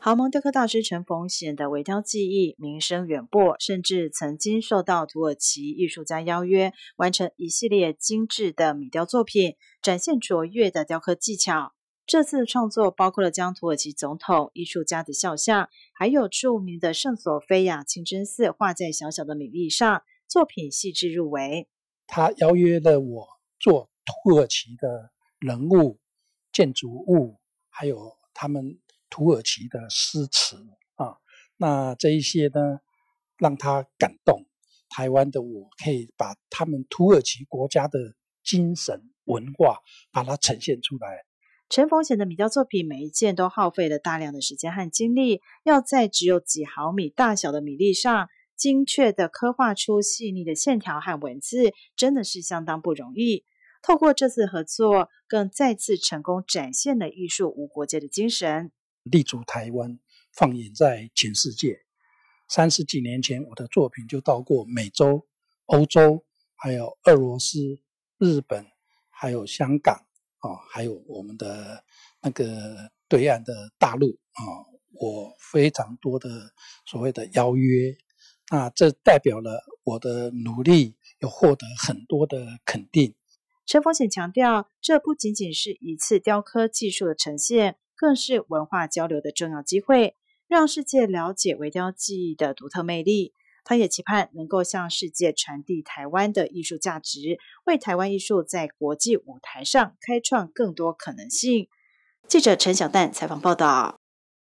豪门雕刻大师陈逢显的微雕技艺名声远播，甚至曾经受到土耳其艺术家邀约，完成一系列精致的米雕作品，展现卓越的雕刻技巧。这次创作包括了将土耳其总统、艺术家的肖像，还有著名的圣索菲亚清真寺画在小小的米粒上，作品细致入微。他邀约了我做土耳其的人物、建筑物，还有他们。土耳其的诗词啊，那这一些呢，让他感动。台湾的我可以把他们土耳其国家的精神文化，把它呈现出来。陈逢显的米雕作品，每一件都耗费了大量的时间和精力，要在只有几毫米大小的米粒上，精确的刻画出细腻的线条和文字，真的是相当不容易。透过这次合作，更再次成功展现了艺术无国界的精神。立足台湾，放眼在全世界。三十几年前，我的作品就到过美洲、欧洲，还有俄罗斯、日本，还有香港，啊，还有我们的那个对岸的大陆，啊，我非常多的所谓的邀约，那这代表了我的努力，有获得很多的肯定。陈丰显强调，这不仅仅是一次雕刻技术的呈现。更是文化交流的重要机会，让世界了解微雕技艺的独特魅力。他也期盼能够向世界传递台湾的艺术价值，为台湾艺术在国际舞台上开创更多可能性。记者陈小蛋采访报道。